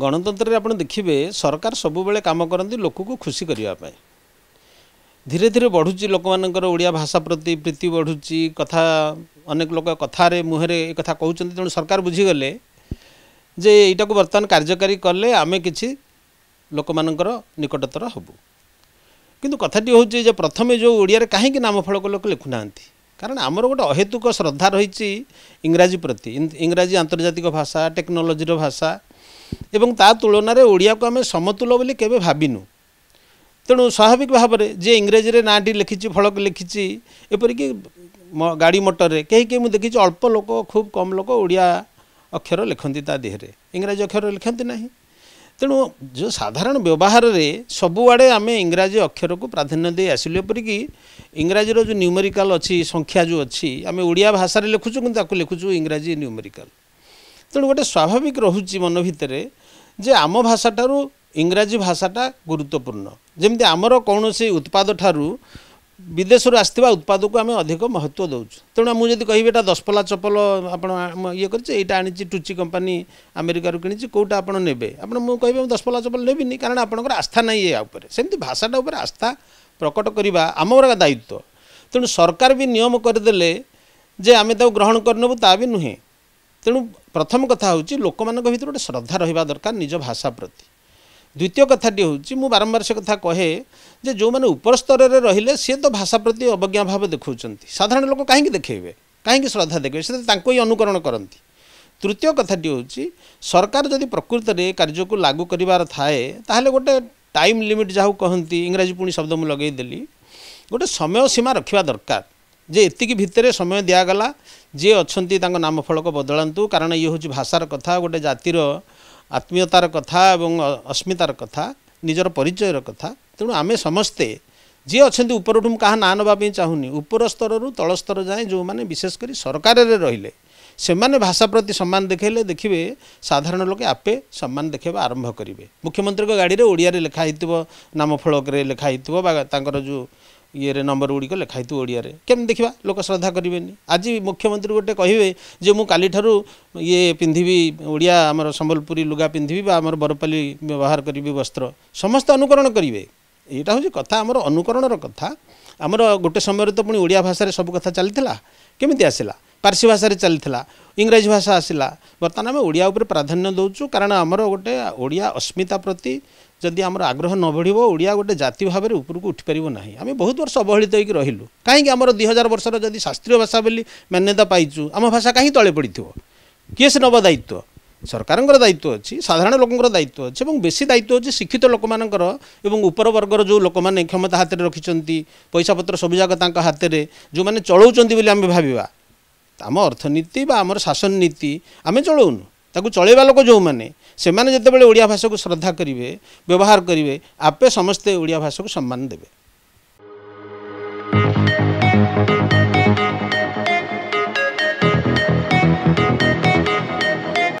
ଗଣତନ୍ତ୍ରରେ ଆପଣ ଦେଖିବେ ସରକାର ସବୁବେଳେ କାମ କରନ୍ତି ଲୋକକୁ ଖୁସି କରିବା ପାଇଁ ଧୀରେ ଧୀରେ ବଢ଼ୁଛି ଲୋକମାନଙ୍କର ଓଡ଼ିଆ ଭାଷା ପ୍ରତି ପ୍ରୀତି ବଢ଼ୁଛି କଥା ଅନେକ ଲୋକ କଥାରେ ମୁହଁରେ ଏ କଥା କହୁଛନ୍ତି ତେଣୁ ସରକାର ବୁଝିଗଲେ ଯେ ଏଇଟାକୁ ବର୍ତ୍ତମାନ କାର୍ଯ୍ୟକାରୀ କଲେ ଆମେ କିଛି ଲୋକମାନଙ୍କର ନିକଟତର ହେବୁ କିନ୍ତୁ କଥାଟି ହେଉଛି ଯେ ପ୍ରଥମେ ଯେଉଁ ଓଡ଼ିଆରେ କାହିଁକି ନାମଫଳକ ଲୋକ ଲେଖୁନାହାନ୍ତି କାରଣ ଆମର ଗୋଟେ ଅହେତୁକ ଶ୍ରଦ୍ଧା ରହିଛି ଇଂରାଜୀ ପ୍ରତି ଇଂରାଜୀ ଆନ୍ତର୍ଜାତିକ ଭାଷା ଟେକ୍ନୋଲୋଜିର ଭାଷା এবং তা তুলনায় ওড়িয়া আমি সমতুল বলে কেবে ভাবিনু তেমন স্বাভাবিক ভাবে যে ইংরেজিরে নাটি লিখিছি ফলক লিখিছি এপরিকি গাড়ি মটরের কে কে দেখি অল্প লোক খুব কম লোক ওড়িয়া অক্ষর লিখতে তা দেহরে ইংরাজী অক্ষর লিখতে না তেমন যে সাধারণ ব্যবহারে সবুড়ে আমি ইংরাজী অক্ষরক প্রাধান্য দিয়ে আসলু এপরিকি ইংরাজীর যে নিউমেরিকাল অছি সংখ্যা যে অছি আমি ওড়িয়া ভাষায় লিখুছু কিন্তু তাকে লিখুছু ইংরাজী নিউমেরিকাল ତେଣୁ ଗୋଟେ ସ୍ୱାଭାବିକ ରହୁଛି ମନ ଭିତରେ ଯେ ଆମ ଭାଷାଠାରୁ ଇଂରାଜୀ ଭାଷାଟା ଗୁରୁତ୍ୱପୂର୍ଣ୍ଣ ଯେମିତି ଆମର କୌଣସି ଉତ୍ପାଦ ଠାରୁ ବିଦେଶରୁ ଆସିଥିବା ଉତ୍ପାଦକୁ ଆମେ ଅଧିକ ମହତ୍ତ୍ୱ ଦେଉଛୁ ତେଣୁ ମୁଁ ଯଦି କହିବି ଏଇଟା ଦଶପଲା ଚପଲ ଆପଣ ଇଏ କରିଛି ଏଇଟା ଆଣିଛି ଟୁଚି କମ୍ପାନୀ ଆମେରିକାରୁ କିଣିଛି କେଉଁଟା ଆପଣ ନେବେ ଆପଣ ମୁଁ କହିବି ମୁଁ ଦଶପଲା ଚପଲ ନେବିନି କାରଣ ଆପଣଙ୍କର ଆସ୍ଥା ନାହିଁ ଏହା ଉପରେ ସେମିତି ଭାଷାଟା ଉପରେ ଆସ୍ଥା ପ୍ରକଟ କରିବା ଆମର ଦାୟିତ୍ୱ ତେଣୁ ସରକାର ବି ନିୟମ କରିଦେଲେ ଯେ ଆମେ ତାକୁ ଗ୍ରହଣ କରିନେବୁ ତା ବି ନୁହେଁ ତେଣୁ ପ୍ରଥମ କଥା ହେଉଛି ଲୋକମାନଙ୍କ ଭିତରେ ଗୋଟେ ଶ୍ରଦ୍ଧା ରହିବା ଦରକାର ନିଜ ଭାଷା ପ୍ରତି ଦ୍ୱିତୀୟ କଥାଟି ହେଉଛି ମୁଁ ବାରମ୍ବାର ସେ କଥା କହେ ଯେ ଯେଉଁମାନେ ଉପର ସ୍ତରରେ ରହିଲେ ସିଏ ତ ଭାଷା ପ୍ରତି ଅବଜ୍ଞା ଭାବ ଦେଖାଉଛନ୍ତି ସାଧାରଣ ଲୋକ କାହିଁକି ଦେଖେଇବେ କାହିଁକି ଶ୍ରଦ୍ଧା ଦେଖେଇବେ ସେ ତାଙ୍କୁ ହିଁ ଅନୁକରଣ କରନ୍ତି ତୃତୀୟ କଥାଟି ହେଉଛି ସରକାର ଯଦି ପ୍ରକୃତରେ କାର୍ଯ୍ୟକୁ ଲାଗୁ କରିବାର ଥାଏ ତାହେଲେ ଗୋଟେ ଟାଇମ୍ ଲିମିଟ୍ ଯାହାକୁ କହନ୍ତି ଇଂରାଜୀ ପୁଣି ଶବ୍ଦ ମୁଁ ଲଗାଇଦେଲି ଗୋଟେ ସମୟ ସୀମା ରଖିବା ଦରକାର ଯେ ଏତିକି ଭିତରେ ସମୟ ଦିଆଗଲା ଯିଏ ଅଛନ୍ତି ତାଙ୍କ ନାମ ଫଳକ ବଦଳାନ୍ତୁ କାରଣ ଇଏ ହେଉଛି ଭାଷାର କଥା ଗୋଟେ ଜାତିର ଆତ୍ମୀୟତାର କଥା ଏବଂ ଅସ୍ମିତାର କଥା ନିଜର ପରିଚୟର କଥା ତେଣୁ ଆମେ ସମସ୍ତେ ଯିଏ ଅଛନ୍ତି ଉପରଠୁ ମୁଁ କାହା ନାଁ ନେବା ପାଇଁ ଚାହୁଁନି ଉପର ସ୍ତରରୁ ତଳ ସ୍ତର ଯାଏଁ ଯେଉଁମାନେ ବିଶେଷ କରି ସରକାରରେ ରହିଲେ ସେମାନେ ଭାଷା ପ୍ରତି ସମ୍ମାନ ଦେଖାଇଲେ ଦେଖିବେ ସାଧାରଣ ଲୋକେ ଆପେ ସମ୍ମାନ ଦେଖାଇବା ଆରମ୍ଭ କରିବେ ମୁଖ୍ୟମନ୍ତ୍ରୀଙ୍କ ଗାଡ଼ିରେ ଓଡ଼ିଆରେ ଲେଖା ହେଇଥିବ ନାମ ଫଳକରେ ଲେଖା ହେଇଥିବ ବା ତାଙ୍କର ଯେଉଁ ଇଏରେ ନମ୍ବର ଗୁଡ଼ିକ ଲେଖାହେଇଥିବ ଓଡ଼ିଆରେ କେମିତି ଦେଖିବା ଲୋକ ଶ୍ରଦ୍ଧା କରିବେନି ଆଜି ମୁଖ୍ୟମନ୍ତ୍ରୀ ଗୋଟେ କହିବେ ଯେ ମୁଁ କାଲିଠାରୁ ଇଏ ପିନ୍ଧିବି ଓଡ଼ିଆ ଆମର ସମ୍ବଲପୁରୀ ଲୁଗା ପିନ୍ଧିବି ବା ଆମର ବରପାଲି ବ୍ୟବହାର କରିବି ବସ୍ତ୍ର ସମସ୍ତେ ଅନୁକରଣ କରିବେ ଏଇଟା ହେଉଛି କଥା ଆମର ଅନୁକରଣର କଥା ଆମର ଗୋଟେ ସମୟରେ ତ ପୁଣି ଓଡ଼ିଆ ଭାଷାରେ ସବୁ କଥା ଚାଲିଥିଲା କେମିତି ଆସିଲା ପାର୍ସୀ ଭାଷାରେ ଚାଲିଥିଲା ଇଂରାଜୀ ଭାଷା ଆସିଲା ବର୍ତ୍ତମାନ ଆମେ ଓଡ଼ିଆ ଉପରେ ପ୍ରାଧାନ୍ୟ ଦେଉଛୁ କାରଣ ଆମର ଗୋଟେ ଓଡ଼ିଆ ଅସ୍ମିତା ପ୍ରତି ଯଦି ଆମର ଆଗ୍ରହ ନ ବଢ଼ିବ ଓଡ଼ିଆ ଗୋଟେ ଜାତି ଭାବରେ ଉପରକୁ ଉଠିପାରିବ ନାହିଁ ଆମେ ବହୁତ ବର୍ଷ ଅବହେଳିତ ହୋଇକି ରହିଲୁ କାହିଁକି ଆମର ଦୁଇ ହଜାର ବର୍ଷର ଯଦି ଶାସ୍ତ୍ରୀୟ ଭାଷା ବୋଲି ମାନ୍ୟତା ପାଇଛୁ ଆମ ଭାଷା କାହିଁକି ତଳେ ପଡ଼ିଥିବ କିଏ ସେ ନେବ ଦାୟିତ୍ୱ ସରକାରଙ୍କର ଦାୟିତ୍ୱ ଅଛି ସାଧାରଣ ଲୋକଙ୍କର ଦାୟିତ୍ୱ ଅଛି ଏବଂ ବେଶୀ ଦାୟିତ୍ୱ ଅଛି ଶିକ୍ଷିତ ଲୋକମାନଙ୍କର ଏବଂ ଉପରବର୍ଗର ଯେଉଁ ଲୋକମାନେ କ୍ଷମତା ହାତରେ ରଖିଛନ୍ତି ପଇସାପତ୍ର ସବୁଯାକ ତାଙ୍କ ହାତରେ ଯେଉଁମାନେ ଚଳାଉଛନ୍ତି ବୋଲି ଆମେ ଭାବିବା ଆମ ଅର୍ଥନୀତି ବା ଆମର ଶାସନ ନୀତି ଆମେ ଚଳାଉନୁ ତାକୁ ଚଳାଇବା ଲୋକ ଯେଉଁମାନେ ସେମାନେ ଯେତେବେଳେ ଓଡ଼ିଆ ଭାଷାକୁ ଶ୍ରଦ୍ଧା କରିବେ ବ୍ୟବହାର କରିବେ ଆପେ ସମସ୍ତେ ଓଡ଼ିଆ ଭାଷାକୁ ସମ୍ମାନ ଦେବେ